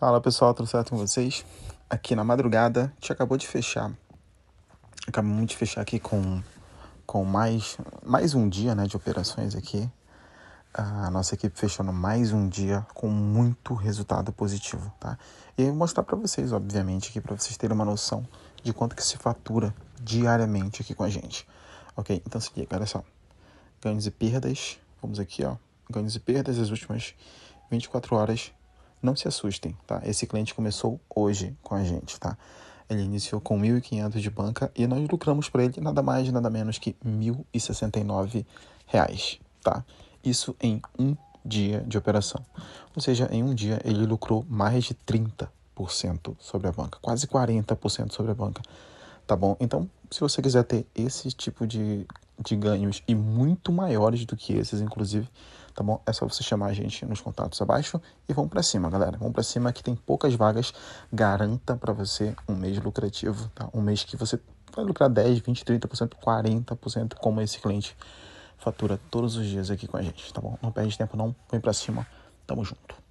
Fala pessoal, tudo certo com vocês? Aqui na madrugada, a gente acabou de fechar. Acabamos de fechar aqui com, com mais, mais um dia né, de operações aqui. A nossa equipe fechando mais um dia com muito resultado positivo, tá? E eu vou mostrar para vocês, obviamente, aqui para vocês terem uma noção de quanto que se fatura diariamente aqui com a gente. Ok? Então, seguir, olha só. Ganhos e perdas. Vamos aqui, ó. Ganhos e perdas das últimas 24 horas não se assustem, tá? Esse cliente começou hoje com a gente, tá? Ele iniciou com 1.500 de banca e nós lucramos para ele nada mais, nada menos que 1.069 reais, tá? Isso em um dia de operação. Ou seja, em um dia ele lucrou mais de 30% sobre a banca, quase 40% sobre a banca, tá bom? Então, se você quiser ter esse tipo de de ganhos e muito maiores do que esses, inclusive, tá bom? É só você chamar a gente nos contatos abaixo e vamos para cima, galera. Vamos para cima que tem poucas vagas. Garanta para você um mês lucrativo, tá? Um mês que você vai lucrar 10, 20, 30%, 40%, como esse cliente fatura todos os dias aqui com a gente, tá bom? Não perde tempo não, vem para cima. Tamo junto.